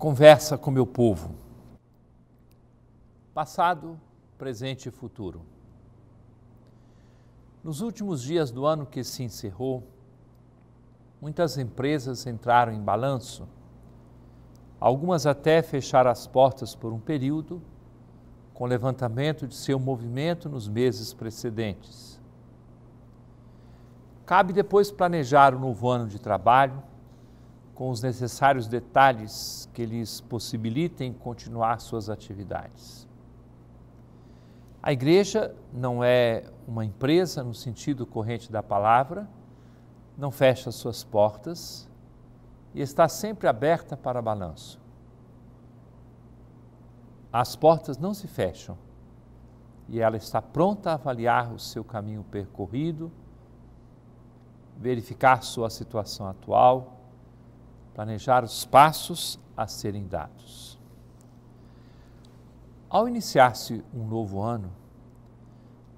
conversa com meu povo. Passado, presente e futuro. Nos últimos dias do ano que se encerrou, muitas empresas entraram em balanço, algumas até fecharam as portas por um período, com levantamento de seu movimento nos meses precedentes. Cabe depois planejar o novo ano de trabalho com os necessários detalhes que lhes possibilitem continuar suas atividades. A igreja não é uma empresa no sentido corrente da palavra, não fecha suas portas e está sempre aberta para balanço. As portas não se fecham e ela está pronta a avaliar o seu caminho percorrido, verificar sua situação atual planejar os passos a serem dados. Ao iniciar-se um novo ano,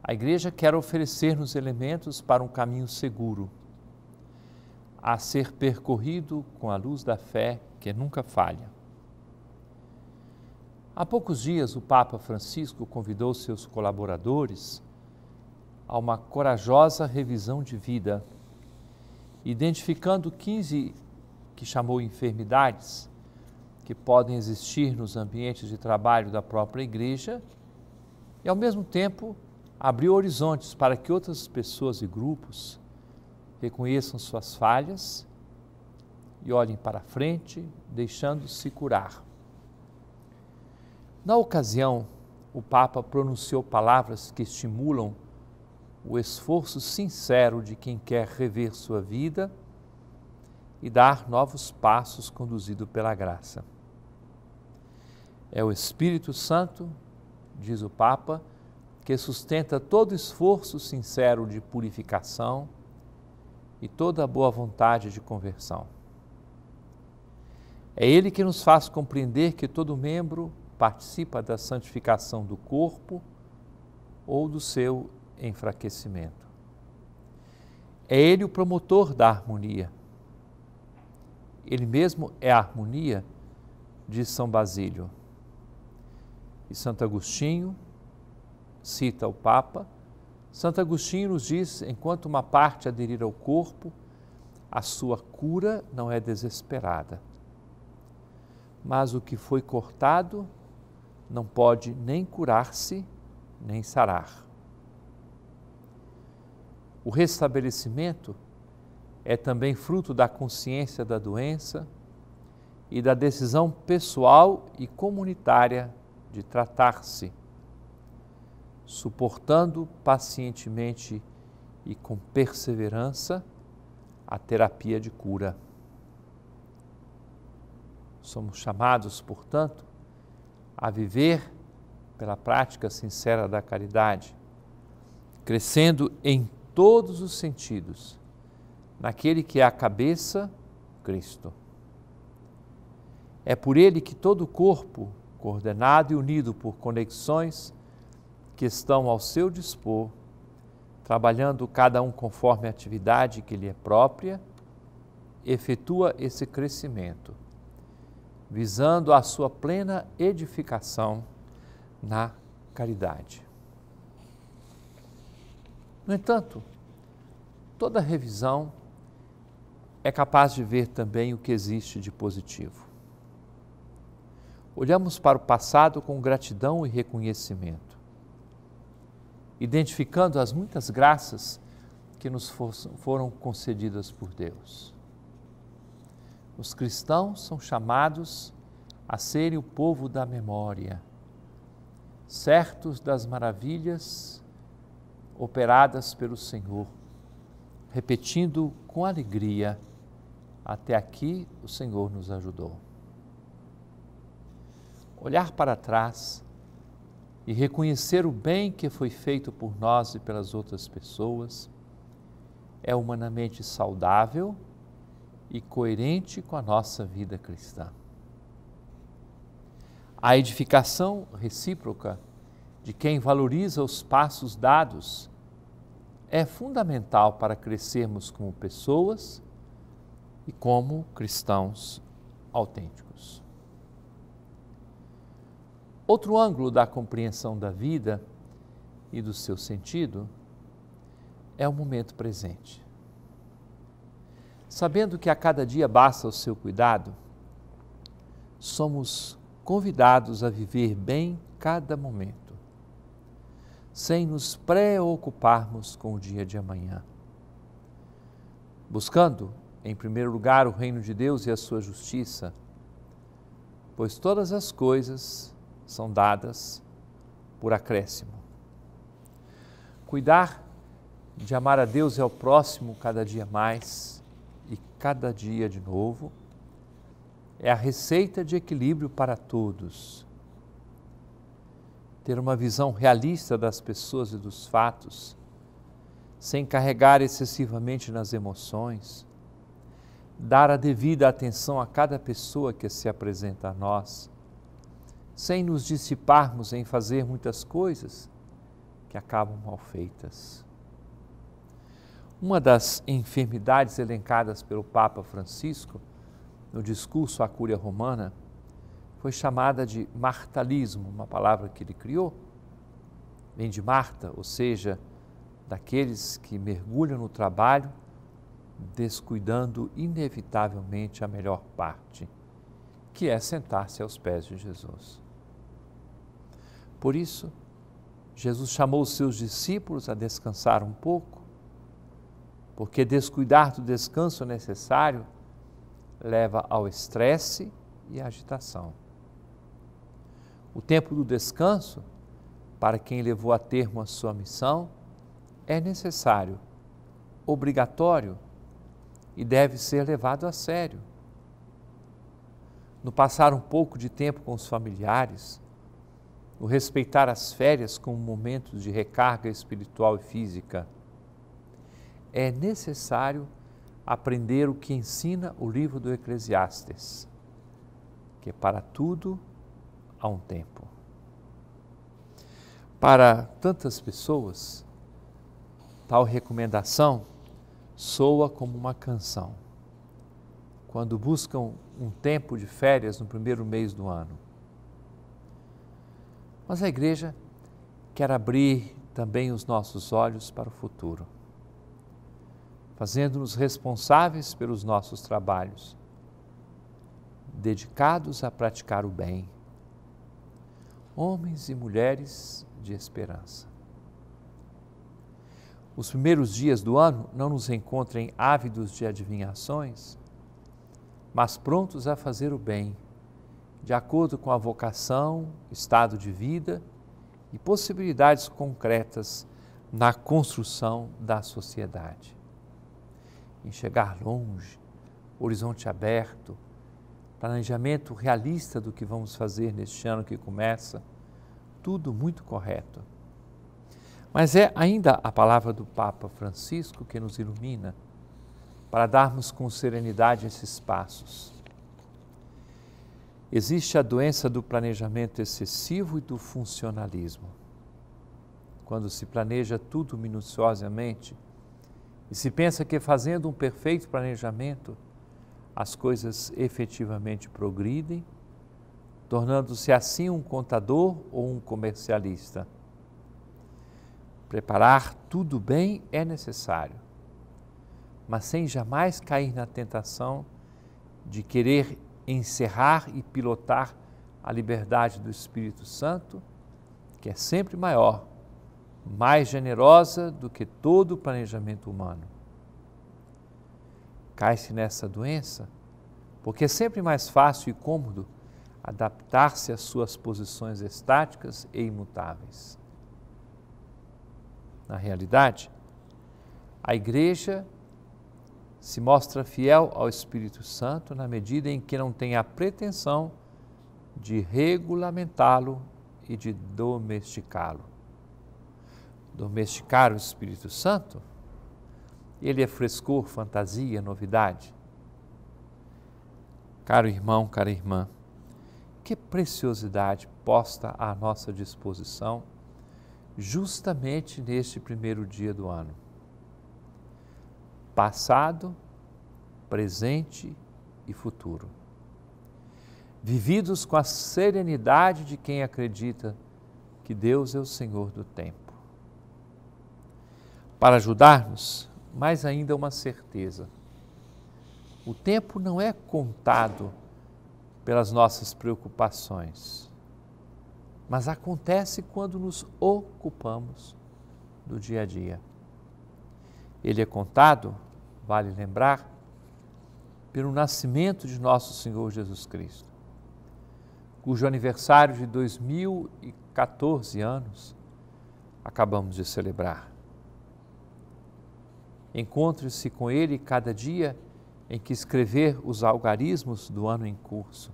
a Igreja quer oferecer-nos elementos para um caminho seguro, a ser percorrido com a luz da fé que nunca falha. Há poucos dias, o Papa Francisco convidou seus colaboradores a uma corajosa revisão de vida, identificando 15 que chamou enfermidades que podem existir nos ambientes de trabalho da própria igreja e, ao mesmo tempo, abriu horizontes para que outras pessoas e grupos reconheçam suas falhas e olhem para frente, deixando-se curar. Na ocasião, o Papa pronunciou palavras que estimulam o esforço sincero de quem quer rever sua vida e dar novos passos conduzido pela graça. É o Espírito Santo, diz o Papa, que sustenta todo esforço sincero de purificação e toda boa vontade de conversão. É Ele que nos faz compreender que todo membro participa da santificação do corpo ou do seu enfraquecimento. É Ele o promotor da harmonia ele mesmo é a harmonia de São Basílio. E Santo Agostinho cita o Papa. Santo Agostinho nos diz: enquanto uma parte aderir ao corpo, a sua cura não é desesperada. Mas o que foi cortado não pode nem curar-se, nem sarar. O restabelecimento é também fruto da consciência da doença e da decisão pessoal e comunitária de tratar-se, suportando pacientemente e com perseverança a terapia de cura. Somos chamados, portanto, a viver pela prática sincera da caridade, crescendo em todos os sentidos naquele que é a cabeça, Cristo. É por ele que todo o corpo, coordenado e unido por conexões que estão ao seu dispor, trabalhando cada um conforme a atividade que lhe é própria, efetua esse crescimento, visando a sua plena edificação na caridade. No entanto, toda revisão é capaz de ver também o que existe de positivo. Olhamos para o passado com gratidão e reconhecimento, identificando as muitas graças que nos foram concedidas por Deus. Os cristãos são chamados a serem o povo da memória, certos das maravilhas operadas pelo Senhor, repetindo com alegria até aqui o Senhor nos ajudou. Olhar para trás e reconhecer o bem que foi feito por nós e pelas outras pessoas é humanamente saudável e coerente com a nossa vida cristã. A edificação recíproca de quem valoriza os passos dados é fundamental para crescermos como pessoas e como cristãos autênticos. Outro ângulo da compreensão da vida e do seu sentido é o momento presente. Sabendo que a cada dia basta o seu cuidado, somos convidados a viver bem cada momento, sem nos preocuparmos com o dia de amanhã, buscando em primeiro lugar o reino de Deus e a sua justiça, pois todas as coisas são dadas por acréscimo. Cuidar de amar a Deus e ao próximo cada dia mais e cada dia de novo é a receita de equilíbrio para todos. Ter uma visão realista das pessoas e dos fatos, sem carregar excessivamente nas emoções dar a devida atenção a cada pessoa que se apresenta a nós, sem nos dissiparmos em fazer muitas coisas que acabam mal feitas. Uma das enfermidades elencadas pelo Papa Francisco no discurso à Cúria Romana foi chamada de martalismo, uma palavra que ele criou, vem de Marta, ou seja, daqueles que mergulham no trabalho descuidando inevitavelmente a melhor parte, que é sentar-se aos pés de Jesus. Por isso, Jesus chamou os seus discípulos a descansar um pouco, porque descuidar do descanso necessário leva ao estresse e à agitação. O tempo do descanso, para quem levou a termo a sua missão, é necessário, obrigatório e deve ser levado a sério. No passar um pouco de tempo com os familiares, no respeitar as férias como momentos de recarga espiritual e física, é necessário aprender o que ensina o livro do Eclesiastes, que é para tudo há um tempo. Para tantas pessoas, tal recomendação soa como uma canção quando buscam um tempo de férias no primeiro mês do ano. Mas a igreja quer abrir também os nossos olhos para o futuro, fazendo-nos responsáveis pelos nossos trabalhos, dedicados a praticar o bem, homens e mulheres de esperança os primeiros dias do ano não nos encontrem ávidos de adivinhações, mas prontos a fazer o bem, de acordo com a vocação, estado de vida e possibilidades concretas na construção da sociedade. Enxergar longe, horizonte aberto, planejamento realista do que vamos fazer neste ano que começa, tudo muito correto. Mas é ainda a palavra do Papa Francisco que nos ilumina para darmos com serenidade esses passos. Existe a doença do planejamento excessivo e do funcionalismo. Quando se planeja tudo minuciosamente e se pensa que fazendo um perfeito planejamento as coisas efetivamente progridem, tornando-se assim um contador ou um comercialista Preparar tudo bem é necessário, mas sem jamais cair na tentação de querer encerrar e pilotar a liberdade do Espírito Santo, que é sempre maior, mais generosa do que todo o planejamento humano. Cai-se nessa doença porque é sempre mais fácil e cômodo adaptar-se às suas posições estáticas e imutáveis na realidade, a igreja se mostra fiel ao Espírito Santo na medida em que não tem a pretensão de regulamentá-lo e de domesticá-lo. Domesticar o Espírito Santo, ele é frescor, fantasia, novidade. Caro irmão, cara irmã, que preciosidade posta à nossa disposição justamente neste primeiro dia do ano. Passado, presente e futuro. Vividos com a serenidade de quem acredita que Deus é o Senhor do tempo. Para ajudar-nos, mais ainda uma certeza. O tempo não é contado pelas nossas preocupações mas acontece quando nos ocupamos do dia a dia. Ele é contado, vale lembrar, pelo nascimento de nosso Senhor Jesus Cristo, cujo aniversário de 2014 anos acabamos de celebrar. Encontre-se com Ele cada dia em que escrever os algarismos do ano em curso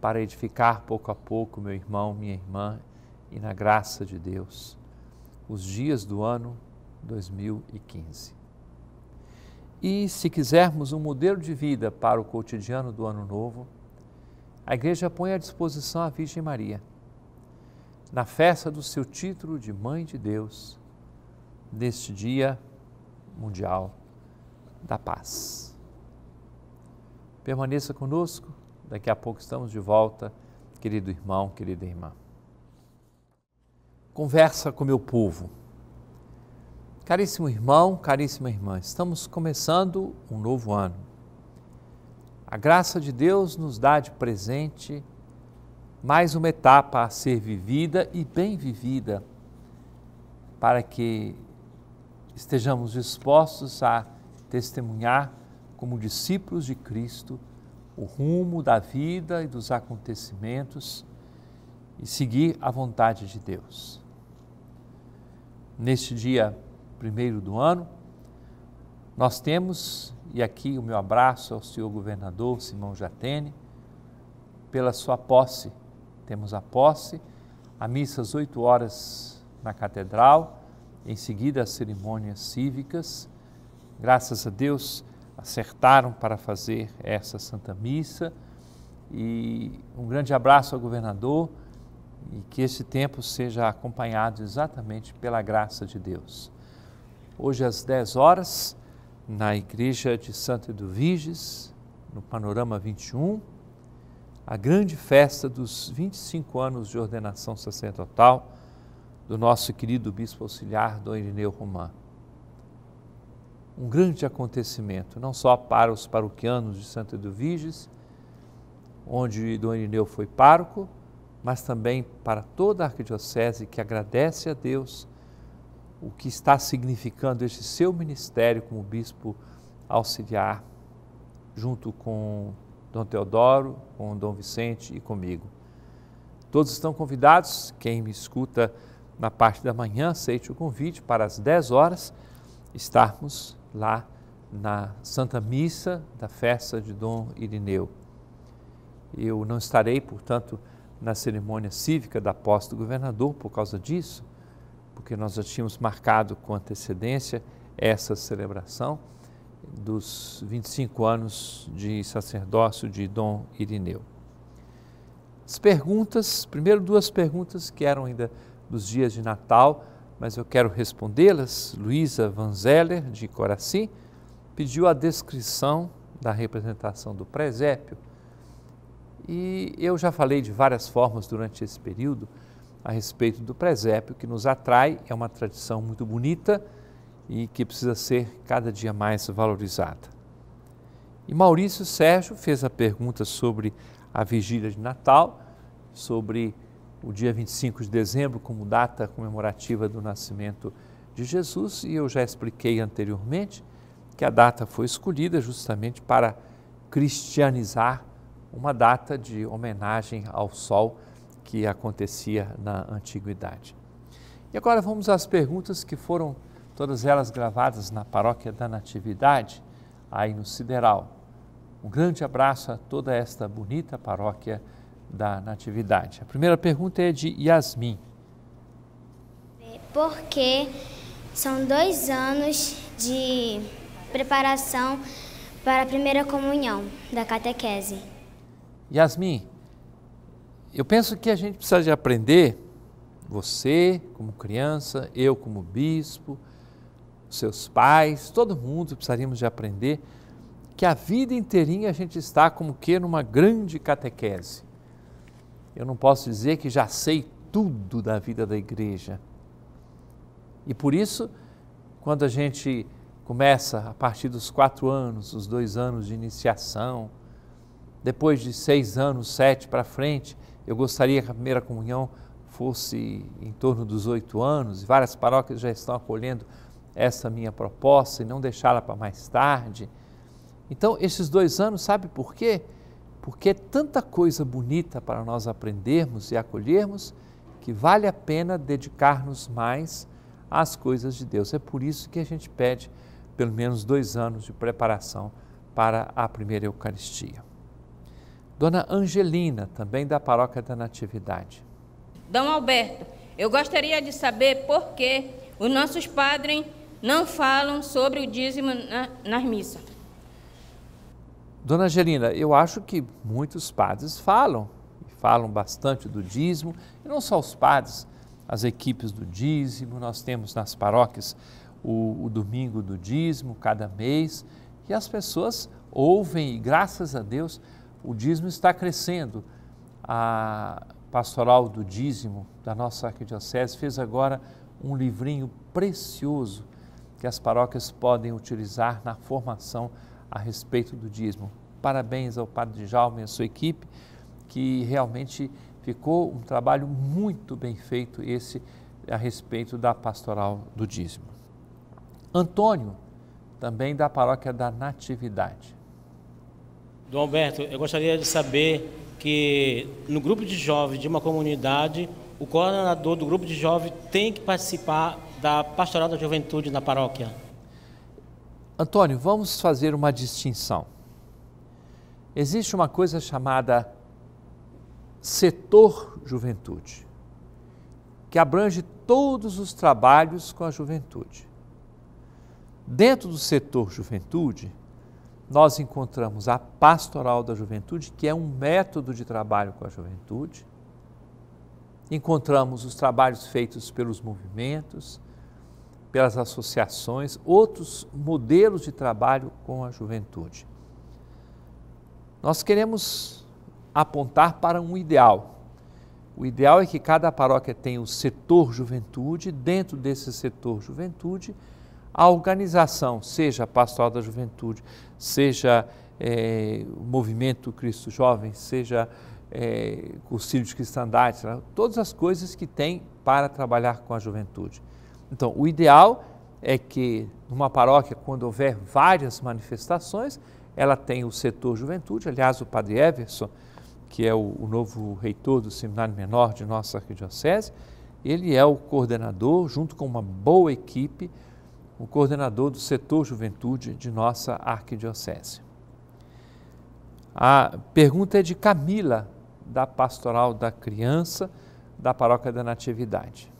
para edificar pouco a pouco meu irmão, minha irmã e na graça de Deus, os dias do ano 2015. E se quisermos um modelo de vida para o cotidiano do ano novo, a igreja põe à disposição a Virgem Maria. Na festa do seu título de Mãe de Deus, neste Dia Mundial da Paz. Permaneça conosco Daqui a pouco estamos de volta, querido irmão, querida irmã. Conversa com meu povo. Caríssimo irmão, caríssima irmã, estamos começando um novo ano. A graça de Deus nos dá de presente mais uma etapa a ser vivida e bem vivida, para que estejamos dispostos a testemunhar como discípulos de Cristo o rumo da vida e dos acontecimentos e seguir a vontade de Deus. Neste dia primeiro do ano, nós temos, e aqui o meu abraço ao senhor governador Simão Jatene, pela sua posse. Temos a posse, a missa às 8 horas na catedral, em seguida as cerimônias cívicas. Graças a Deus, acertaram para fazer essa Santa Missa. E um grande abraço ao governador e que este tempo seja acompanhado exatamente pela graça de Deus. Hoje às 10 horas, na igreja de Santo Eduviges, no Panorama 21, a grande festa dos 25 anos de ordenação sacerdotal do nosso querido bispo auxiliar Dom Irineu Romano um grande acontecimento, não só para os paroquianos de Santa Eduviges, onde Dom Irineu foi pároco, mas também para toda a arquidiocese que agradece a Deus o que está significando este seu ministério como bispo auxiliar, junto com Dom Teodoro, com Dom Vicente e comigo. Todos estão convidados, quem me escuta na parte da manhã, aceite o convite para às 10 horas estarmos lá na Santa Missa da festa de Dom Irineu. Eu não estarei, portanto, na cerimônia cívica da posse do governador por causa disso, porque nós já tínhamos marcado com antecedência essa celebração dos 25 anos de sacerdócio de Dom Irineu. As perguntas, primeiro duas perguntas que eram ainda dos dias de Natal, mas eu quero respondê-las. Luísa Vanzeller, de Coraci, pediu a descrição da representação do presépio. E eu já falei de várias formas durante esse período a respeito do presépio que nos atrai, é uma tradição muito bonita e que precisa ser cada dia mais valorizada. E Maurício Sérgio fez a pergunta sobre a vigília de Natal, sobre o dia 25 de dezembro como data comemorativa do nascimento de Jesus, e eu já expliquei anteriormente que a data foi escolhida justamente para cristianizar uma data de homenagem ao sol que acontecia na antiguidade. E agora vamos às perguntas que foram todas elas gravadas na paróquia da Natividade, aí no Sideral. Um grande abraço a toda esta bonita paróquia da Natividade. A primeira pergunta é de Yasmin. É, Porque são dois anos de preparação para a primeira comunhão da catequese. Yasmin, eu penso que a gente precisa de aprender, você como criança, eu como bispo, seus pais, todo mundo precisaríamos de aprender que a vida inteirinha a gente está como que numa grande catequese. Eu não posso dizer que já sei tudo da vida da igreja. E por isso, quando a gente começa a partir dos quatro anos, os dois anos de iniciação, depois de seis anos, sete para frente, eu gostaria que a primeira comunhão fosse em torno dos oito anos, várias paróquias já estão acolhendo essa minha proposta e não deixá-la para mais tarde. Então, esses dois anos, sabe por quê? porque é tanta coisa bonita para nós aprendermos e acolhermos que vale a pena dedicar-nos mais às coisas de Deus. É por isso que a gente pede pelo menos dois anos de preparação para a primeira Eucaristia. Dona Angelina, também da Paróquia da Natividade. Dom Alberto, eu gostaria de saber por que os nossos padres não falam sobre o dízimo na, nas missas. Dona Angelina, eu acho que muitos padres falam, falam bastante do dízimo, e não só os padres, as equipes do dízimo, nós temos nas paróquias o, o domingo do dízimo, cada mês, e as pessoas ouvem, e graças a Deus o dízimo está crescendo. A pastoral do dízimo da nossa arquidiocese fez agora um livrinho precioso que as paróquias podem utilizar na formação a respeito do dízimo. Parabéns ao Padre Djalma e à sua equipe, que realmente ficou um trabalho muito bem feito esse a respeito da pastoral do dízimo. Antônio, também da paróquia da Natividade. Dom Alberto, eu gostaria de saber que no grupo de jovens de uma comunidade, o coordenador do grupo de jovens tem que participar da pastoral da juventude na paróquia. Antônio, vamos fazer uma distinção. Existe uma coisa chamada setor juventude, que abrange todos os trabalhos com a juventude. Dentro do setor juventude, nós encontramos a pastoral da juventude, que é um método de trabalho com a juventude. Encontramos os trabalhos feitos pelos movimentos, pelas associações, outros modelos de trabalho com a juventude. Nós queremos apontar para um ideal. O ideal é que cada paróquia tenha o um setor juventude, dentro desse setor juventude, a organização, seja a pastoral da juventude, seja é, o movimento Cristo Jovem, seja é, eh, Conselho de cristandade, todas as coisas que tem para trabalhar com a juventude. Então, o ideal é que numa paróquia, quando houver várias manifestações, ela tem o setor juventude. Aliás, o padre Everson, que é o, o novo reitor do Seminário Menor de nossa arquidiocese, ele é o coordenador, junto com uma boa equipe, o coordenador do setor juventude de nossa arquidiocese. A pergunta é de Camila, da Pastoral da Criança, da Paróquia da Natividade.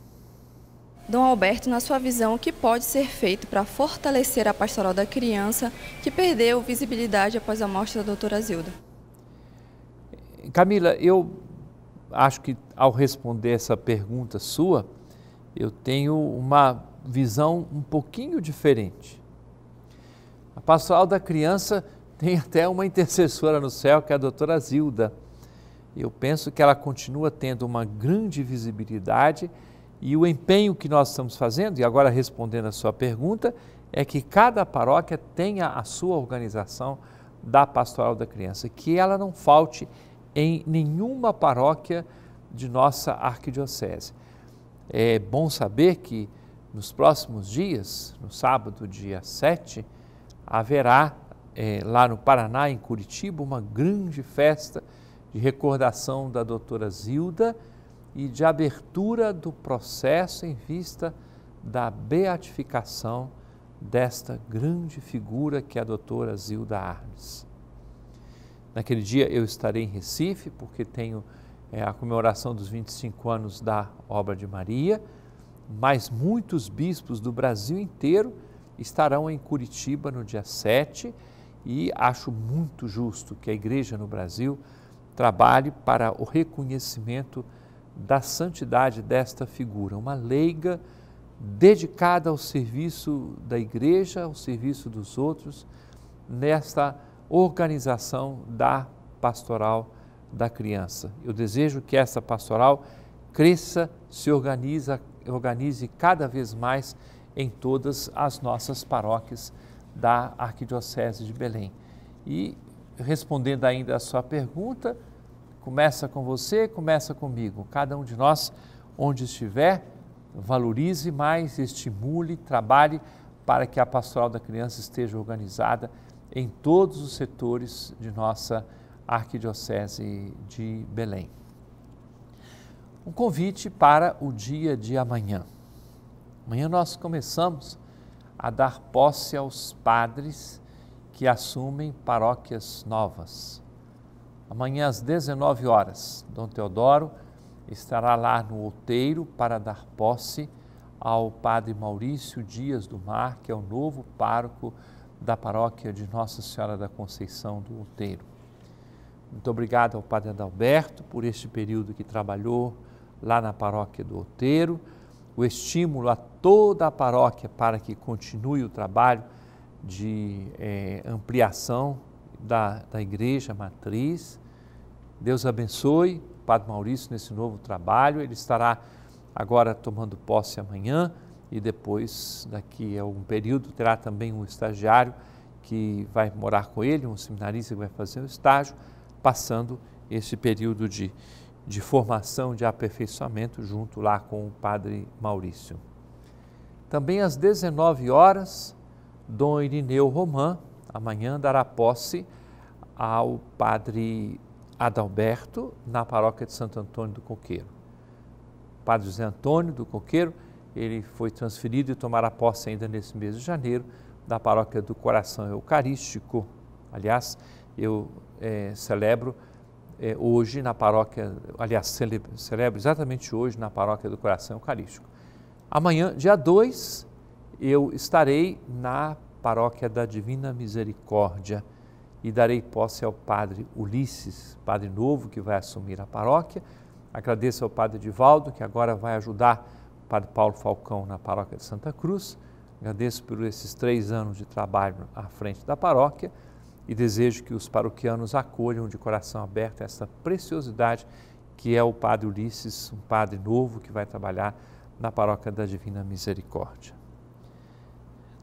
Dom Alberto, na sua visão, o que pode ser feito para fortalecer a pastoral da criança que perdeu visibilidade após a morte da doutora Zilda? Camila, eu acho que ao responder essa pergunta sua, eu tenho uma visão um pouquinho diferente. A pastoral da criança tem até uma intercessora no céu, que é a doutora Zilda. Eu penso que ela continua tendo uma grande visibilidade e o empenho que nós estamos fazendo, e agora respondendo a sua pergunta, é que cada paróquia tenha a sua organização da pastoral da criança, que ela não falte em nenhuma paróquia de nossa arquidiocese. É bom saber que nos próximos dias, no sábado, dia 7, haverá é, lá no Paraná, em Curitiba, uma grande festa de recordação da doutora Zilda e de abertura do processo em vista da beatificação desta grande figura que é a doutora Zilda Arnes. Naquele dia eu estarei em Recife, porque tenho é, a comemoração dos 25 anos da obra de Maria, mas muitos bispos do Brasil inteiro estarão em Curitiba no dia 7 e acho muito justo que a igreja no Brasil trabalhe para o reconhecimento da santidade desta figura, uma leiga dedicada ao serviço da igreja, ao serviço dos outros, nesta organização da pastoral da criança. Eu desejo que essa pastoral cresça, se organiza, organize cada vez mais em todas as nossas paróquias da Arquidiocese de Belém. E respondendo ainda à sua pergunta, Começa com você, começa comigo. Cada um de nós, onde estiver, valorize mais, estimule, trabalhe para que a pastoral da criança esteja organizada em todos os setores de nossa Arquidiocese de Belém. Um convite para o dia de amanhã. Amanhã nós começamos a dar posse aos padres que assumem paróquias novas. Amanhã às 19 horas, Dom Teodoro estará lá no outeiro para dar posse ao Padre Maurício Dias do Mar, que é o novo pároco da paróquia de Nossa Senhora da Conceição do Outeiro. Muito obrigado ao Padre Adalberto por este período que trabalhou lá na paróquia do Outeiro, o estímulo a toda a paróquia para que continue o trabalho de é, ampliação da, da igreja matriz. Deus abençoe o Padre Maurício nesse novo trabalho. Ele estará agora tomando posse amanhã e depois, daqui a algum período, terá também um estagiário que vai morar com ele, um seminarista que vai fazer o um estágio, passando esse período de, de formação, de aperfeiçoamento junto lá com o Padre Maurício. Também às 19 horas, Dom Irineu Román amanhã dará posse ao padre Adalberto na paróquia de Santo Antônio do Coqueiro. O padre José Antônio do Coqueiro, ele foi transferido e tomará posse ainda nesse mês de janeiro da paróquia do Coração Eucarístico. Aliás, eu é, celebro é, hoje na paróquia, aliás, celebro, celebro exatamente hoje na paróquia do Coração Eucarístico. Amanhã, dia 2, eu estarei na paróquia da Divina Misericórdia e darei posse ao padre Ulisses, padre novo que vai assumir a paróquia. Agradeço ao padre Divaldo, que agora vai ajudar o padre Paulo Falcão na paróquia de Santa Cruz. Agradeço por esses três anos de trabalho à frente da paróquia e desejo que os paroquianos acolham de coração aberto essa preciosidade que é o padre Ulisses, um padre novo que vai trabalhar na paróquia da Divina Misericórdia.